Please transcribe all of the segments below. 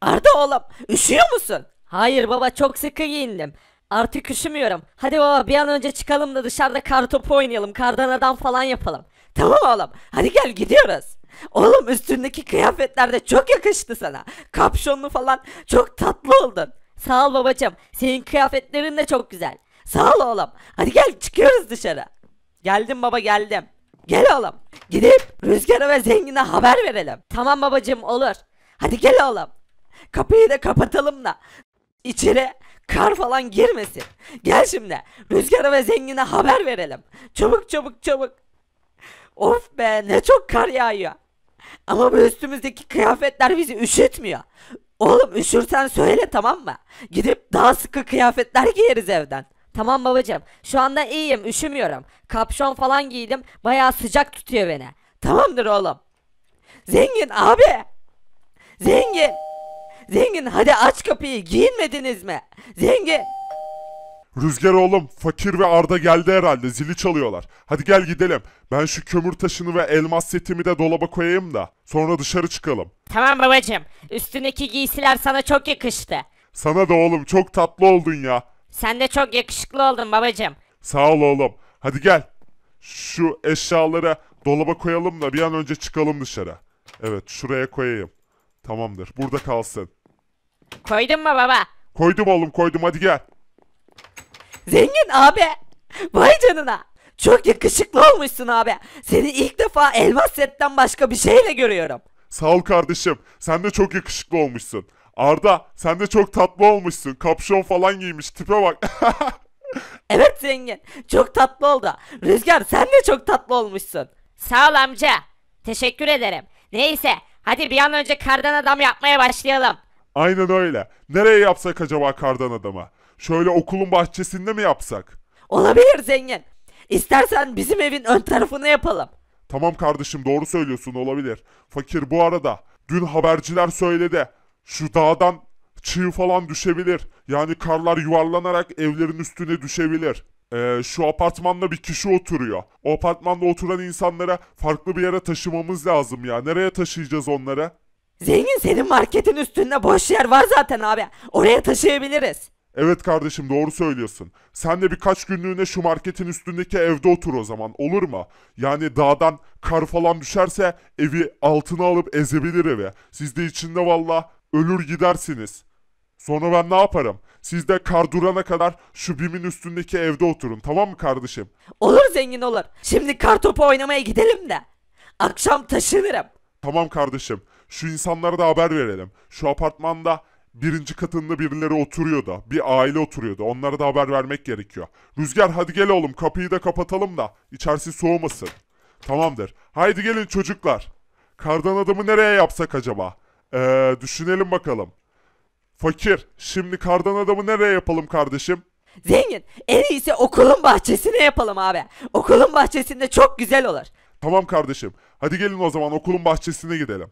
Arda oğlum üşüyor musun? Hayır baba çok sıkı giyindim. Artık üşümüyorum. Hadi baba bir an önce çıkalım da dışarıda kar topu oynayalım. Kardan adam falan yapalım. Tamam oğlum. Hadi gel gidiyoruz. Oğlum üstündeki kıyafetler de çok yakıştı sana. Kapşonlu falan çok tatlı oldun. Sağ ol babacım. Senin kıyafetlerin de çok güzel. Sağ ol oğlum. Hadi gel çıkıyoruz dışarı. Geldim baba geldim. Gel oğlum. Gidip Rüzgar'a ve Zengin'e haber verelim. Tamam babacım olur. Hadi gel oğlum. Kapıyı da kapatalım da. İçeri kar falan girmesin. Gel şimdi. Rüzgara ve zengine haber verelim. Çabuk çabuk çabuk. Of be ne çok kar yağıyor. Ama bu üstümüzdeki kıyafetler bizi üşütmüyor. Oğlum üşürsen söyle tamam mı? Gidip daha sıkı kıyafetler giyeriz evden. Tamam babacım. Şu anda iyiyim, üşümüyorum. Kapşon falan giydim. baya sıcak tutuyor beni. Tamamdır oğlum. Zengin abi. Zengin. Zengin hadi aç kapıyı giyinmediniz mi? Zengin. Rüzgar oğlum fakir ve Arda geldi herhalde zili çalıyorlar. Hadi gel gidelim. Ben şu kömür taşını ve elmas setimi de dolaba koyayım da sonra dışarı çıkalım. Tamam babacım. Üstündeki giysiler sana çok yakıştı. Sana da oğlum çok tatlı oldun ya. Sen de çok yakışıklı oldun babacım. Sağ ol oğlum. Hadi gel. Şu eşyaları dolaba koyalım da bir an önce çıkalım dışarı. Evet şuraya koyayım. Tamamdır. Burada kalsın. Koydun mu baba? Koydum oğlum koydum hadi gel. Zengin abi. Vay canına. Çok yakışıklı olmuşsun abi. Seni ilk defa elmas setten başka bir şeyle görüyorum. Sağ ol kardeşim. Sen de çok yakışıklı olmuşsun. Arda sen de çok tatlı olmuşsun. Kapşon falan giymiş tipe bak. evet zengin. Çok tatlı oldu. Rüzgar sen de çok tatlı olmuşsun. Sağ ol amca. Teşekkür ederim. Neyse hadi bir an önce kardan adam yapmaya başlayalım. Aynen öyle. Nereye yapsak acaba kardan adama? Şöyle okulun bahçesinde mi yapsak? Olabilir zengin. İstersen bizim evin ön tarafını yapalım. Tamam kardeşim doğru söylüyorsun olabilir. Fakir bu arada dün haberciler söyledi. Şu dağdan çığ falan düşebilir. Yani karlar yuvarlanarak evlerin üstüne düşebilir. Ee, şu apartmanda bir kişi oturuyor. O apartmanda oturan insanlara farklı bir yere taşımamız lazım ya. Nereye taşıyacağız onları? Zengin senin marketin üstünde boş yer var zaten abi. Oraya taşıyabiliriz. Evet kardeşim doğru söylüyorsun. Sen de birkaç günlüğüne şu marketin üstündeki evde otur o zaman olur mu? Yani dağdan kar falan düşerse evi altına alıp ezebilir evi. Siz de içinde valla ölür gidersiniz. Sonra ben ne yaparım? Siz de kar durana kadar şu bimin üstündeki evde oturun tamam mı kardeşim? Olur zengin olur. Şimdi kar topu oynamaya gidelim de. Akşam taşınırım. Tamam kardeşim. Şu insanlara da haber verelim. Şu apartmanda birinci katında birileri oturuyordu. Bir aile oturuyordu. Onlara da haber vermek gerekiyor. Rüzgar hadi gel oğlum kapıyı da kapatalım da içerisi soğumasın. Tamamdır. Haydi gelin çocuklar. Kardan adamı nereye yapsak acaba? Ee, düşünelim bakalım. Fakir, şimdi kardan adamı nereye yapalım kardeşim? Zengin, en iyisi okulun bahçesine yapalım abi. Okulun bahçesinde çok güzel olur. Tamam kardeşim. Hadi gelin o zaman okulun bahçesine gidelim.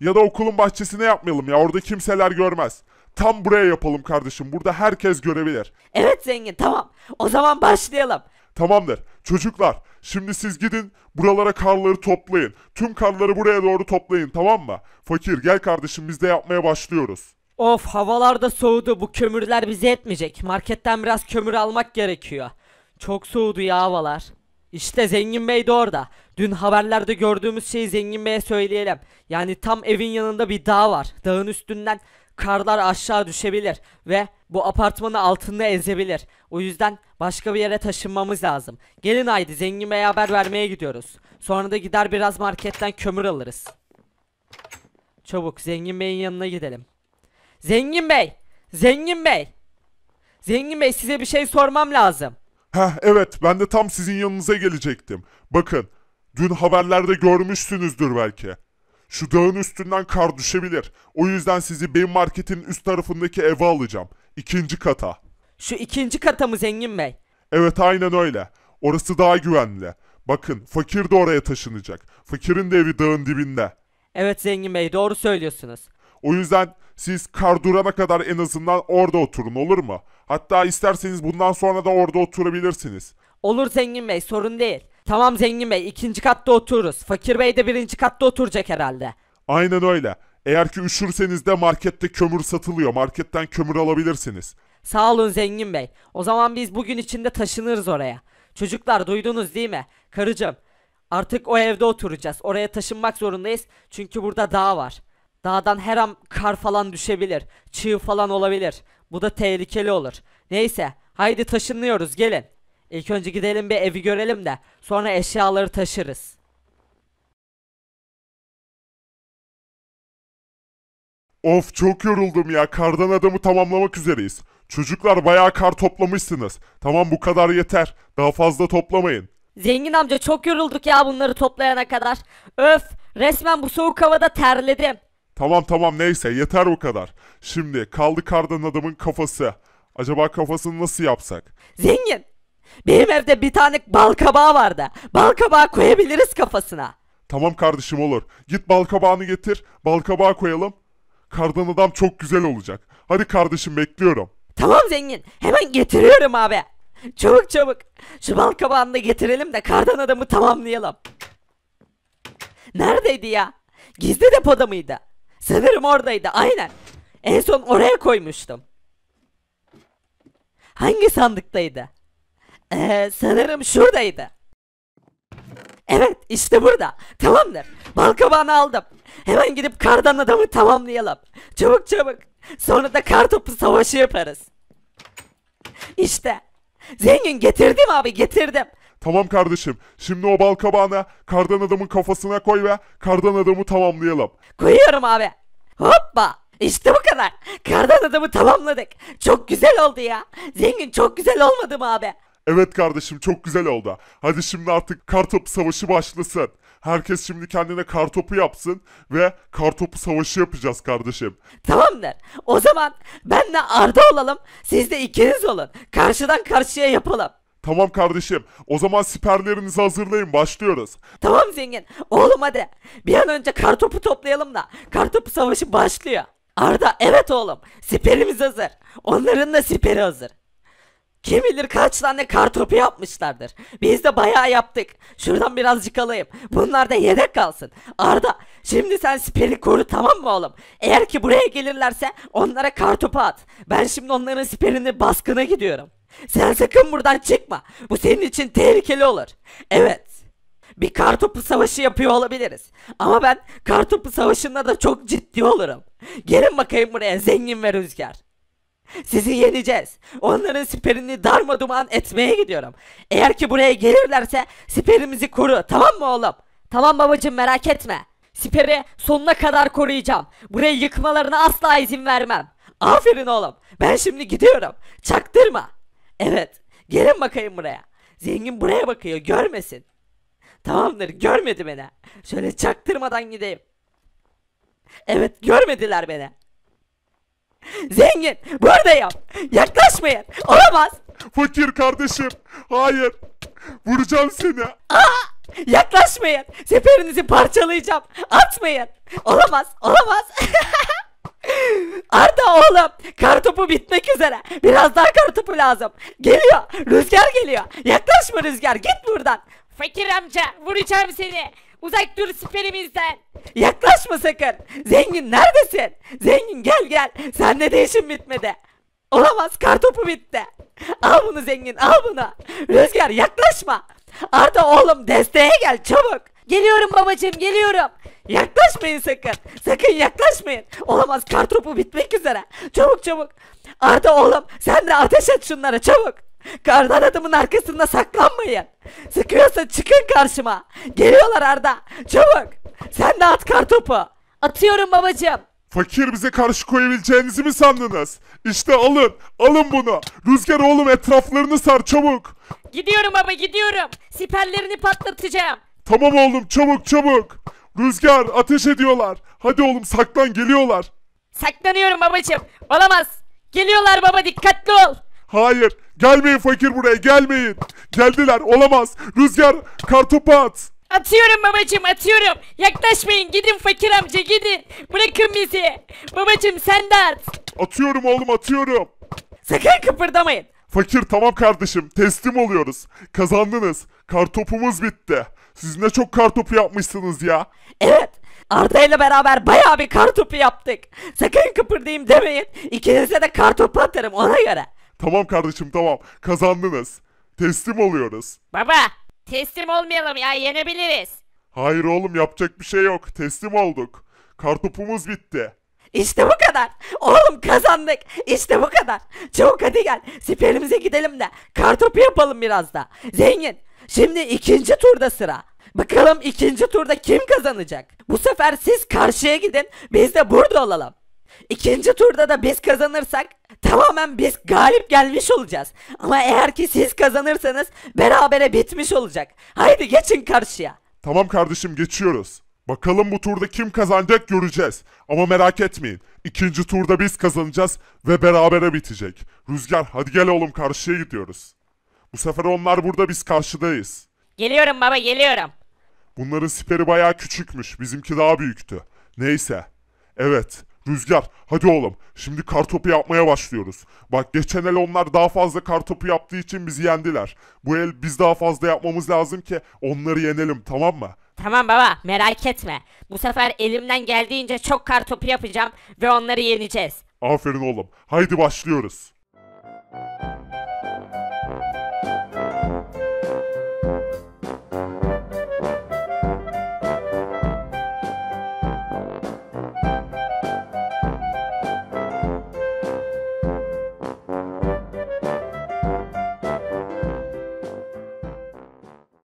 Ya da okulun bahçesine yapmayalım ya orada kimseler görmez. Tam buraya yapalım kardeşim burada herkes görebilir. Evet zengin tamam. O zaman başlayalım. Tamamdır. Çocuklar şimdi siz gidin buralara karları toplayın. Tüm karları buraya doğru toplayın tamam mı? Fakir gel kardeşim biz de yapmaya başlıyoruz. Of havalarda soğudu bu kömürler bize etmeyecek. Marketten biraz kömür almak gerekiyor. Çok soğudu ya havalar. İşte Zengin Bey de orada. Dün haberlerde gördüğümüz şeyi Zengin Bey'e söyleyelim. Yani tam evin yanında bir dağ var. Dağın üstünden karlar aşağı düşebilir ve bu apartmanı altında ezebilir. O yüzden başka bir yere taşınmamız lazım. Gelin haydi Zengin Bey'e haber vermeye gidiyoruz. Sonra da gider biraz marketten kömür alırız. Çabuk Zengin Bey'in yanına gidelim. Zengin Bey! Zengin Bey! Zengin Bey size bir şey sormam lazım. Heh evet ben de tam sizin yanınıza gelecektim. Bakın dün haberlerde görmüşsünüzdür belki. Şu dağın üstünden kar düşebilir. O yüzden sizi benim marketin üst tarafındaki eve alacağım. İkinci kata. Şu ikinci kata mı zengin bey? Evet aynen öyle. Orası daha güvenli. Bakın fakir de oraya taşınacak. Fakirin de evi dağın dibinde. Evet zengin bey doğru söylüyorsunuz. O yüzden siz kar durana kadar en azından orada oturun olur mu? Hatta isterseniz bundan sonra da orada oturabilirsiniz. Olur Zengin Bey sorun değil. Tamam Zengin Bey ikinci katta otururuz. Fakir Bey de birinci katta oturacak herhalde. Aynen öyle. Eğer ki üşürseniz de markette kömür satılıyor. Marketten kömür alabilirsiniz. Sağ olun Zengin Bey. O zaman biz bugün içinde taşınırız oraya. Çocuklar duydunuz değil mi? Karıcığım artık o evde oturacağız. Oraya taşınmak zorundayız. Çünkü burada dağ var. Dağdan her an kar falan düşebilir. Çığ falan olabilir. Bu da tehlikeli olur. Neyse haydi taşınıyoruz gelin. İlk önce gidelim bir evi görelim de sonra eşyaları taşırız. Of çok yoruldum ya. Kardan adamı tamamlamak üzereyiz. Çocuklar bayağı kar toplamışsınız. Tamam bu kadar yeter. Daha fazla toplamayın. Zengin amca çok yorulduk ya bunları toplayana kadar. Öf resmen bu soğuk havada terledim. Tamam tamam neyse yeter o kadar. Şimdi kaldı kardan adamın kafası. Acaba kafasını nasıl yapsak? Zengin. Benim evde bir tane bal kabağı vardı. Bal kabağı koyabiliriz kafasına. Tamam kardeşim olur. Git bal kabağını getir. Bal kabağı koyalım. Kardan adam çok güzel olacak. Hadi kardeşim bekliyorum. Tamam zengin. Hemen getiriyorum abi. Çabuk çabuk. Şu bal kabağını da getirelim de kardan adamı tamamlayalım. Neredeydi ya? Gizli depoda mıydı? Sanırım oradaydı aynen. En son oraya koymuştum. Hangi sandıktaydı? Ee, sanırım şuradaydı. Evet işte burada. Tamamdır. Balkabağını aldım. Hemen gidip kardan adamı tamamlayalım. Çabuk çabuk. Sonra da kar topu savaşı yaparız. İşte. Zengin getirdim abi getirdim. Tamam kardeşim. Şimdi o bal kabağına kardan adamın kafasına koy ve kardan adamı tamamlayalım. Koyuyorum abi. Hoppa. İşte bu kadar. Kardan adamı tamamladık. Çok güzel oldu ya. Zengin çok güzel olmadı mı abi? Evet kardeşim çok güzel oldu. Hadi şimdi artık kartopu savaşı başlasın. Herkes şimdi kendine kartopu yapsın ve kartopu savaşı yapacağız kardeşim. Tamamdır. O zaman benle Arda olalım. Siz de ikiniz olun. Karşıdan karşıya yapalım. Tamam kardeşim. O zaman siperlerinizi hazırlayın. Başlıyoruz. Tamam zengin. Oğlum hadi. Bir an önce kartopu toplayalım da. Kartopu savaşı başlıyor. Arda evet oğlum. Siperimiz hazır. Onların da siperi hazır. Kim bilir kaç tane kartopu yapmışlardır. Biz de bayağı yaptık. Şuradan birazcık alayım. Bunlar da yedek kalsın. Arda şimdi sen siperi koru tamam mı oğlum? Eğer ki buraya gelirlerse onlara kartopu at. Ben şimdi onların siperini baskına gidiyorum. Sen sakın buradan çıkma. Bu senin için tehlikeli olur. Evet. Bir kartopu savaşı yapıyor olabiliriz. Ama ben kartopu savaşında da çok ciddi olurum. Gelin bakayım buraya zengin ve rüzgar. Sizi yeneceğiz. Onların siperini darma duman etmeye gidiyorum. Eğer ki buraya gelirlerse siperimizi koru tamam mı oğlum? Tamam babacım merak etme. Siperi sonuna kadar koruyacağım. Burayı yıkmalarına asla izin vermem. Aferin oğlum. Ben şimdi gidiyorum. Çaktırma. Evet. Gelin bakayım buraya. Zengin buraya bakıyor görmesin. Tamamdır görmedi beni. Şöyle çaktırmadan gideyim. Evet görmediler beni. Zengin buradayım. Yaklaşmayın. Olamaz. Fakir kardeşim. Hayır. Vuracağım seni. Aa, yaklaşmayın. Seferinizi parçalayacağım. Atmayın. Olamaz. Olamaz. Arda oğlum kartopu bitmek üzere. Biraz daha kartopu lazım. Geliyor. Rüzgar geliyor. Yaklaşma Rüzgar git buradan. Fakir amca vuracağım seni. Uzak dur siperimizden. Yaklaşma sakın. Zengin neredesin? Zengin gel gel. Sende de işim bitmedi. Olamaz kartopu bitti. Al bunu zengin al bunu. Rüzgar yaklaşma. Arda oğlum desteğe gel çabuk. Geliyorum babacığım geliyorum. Yaklaşmayın sakın. Sakın yaklaşmayın. Olamaz kartopu bitmek üzere. Çabuk çabuk. Arda oğlum sen de ateş et şunlara çabuk. Kardan adamın arkasında saklanmayın. Sıkıyorsa çıkın karşıma. Geliyorlar Arda. Çabuk. Sen de at kartopu. Atıyorum babacığım. Fakir bize karşı koyabileceğinizi mi sandınız? İşte alın, alın bunu. Rüzgar oğlum etraflarını sar çabuk. Gidiyorum baba gidiyorum. Siperlerini patlatacağım. Tamam oğlum çabuk çabuk. Rüzgar ateş ediyorlar. Hadi oğlum saklan geliyorlar. Saklanıyorum babacım Olamaz. Geliyorlar baba dikkatli ol. Hayır gelmeyin fakir buraya gelmeyin. Geldiler olamaz. Rüzgar kartopu at. Atıyorum babacım atıyorum. Yaklaşmayın gidin fakir amca gidin. Bırakın bizi. Babacım sen de at. Atıyorum oğlum atıyorum. Sakın kıpırdamayın. Fakir tamam kardeşim teslim oluyoruz. Kazandınız. Kartopumuz bitti. Siz ne çok kartopu yapmışsınız ya. Evet. Arda ile beraber bayağı bir kartopu yaptık. Sakın kıpırdayım demeyin. İkinize de kartopu atarım ona göre. Tamam kardeşim tamam. Kazandınız. Teslim oluyoruz. Baba teslim olmayalım ya yenebiliriz. Hayır oğlum yapacak bir şey yok. Teslim olduk. Kartopumuz bitti. İşte bu kadar. Oğlum kazandık. İşte bu kadar. Çabuk hadi gel. Siperimize gidelim de. Kartopu yapalım biraz da. Zengin. Şimdi ikinci turda sıra. Bakalım ikinci turda kim kazanacak? Bu sefer siz karşıya gidin. Biz de burada olalım. İkinci turda da biz kazanırsak tamamen biz galip gelmiş olacağız. Ama eğer ki siz kazanırsanız berabere bitmiş olacak. Haydi geçin karşıya. Tamam kardeşim geçiyoruz. Bakalım bu turda kim kazanacak göreceğiz. Ama merak etmeyin. İkinci turda biz kazanacağız ve berabere bitecek. Rüzgar hadi gel oğlum karşıya gidiyoruz. Bu sefer onlar burada biz karşıdayız. Geliyorum baba geliyorum. Bunların siperi bayağı küçükmüş. Bizimki daha büyüktü. Neyse. Evet. Rüzgar hadi oğlum. Şimdi kartopu yapmaya başlıyoruz. Bak geçen el onlar daha fazla kartopu yaptığı için bizi yendiler. Bu el biz daha fazla yapmamız lazım ki onları yenelim tamam mı? Tamam baba merak etme. Bu sefer elimden geldiğince çok kartopu yapacağım ve onları yeneceğiz. Aferin oğlum. Haydi başlıyoruz.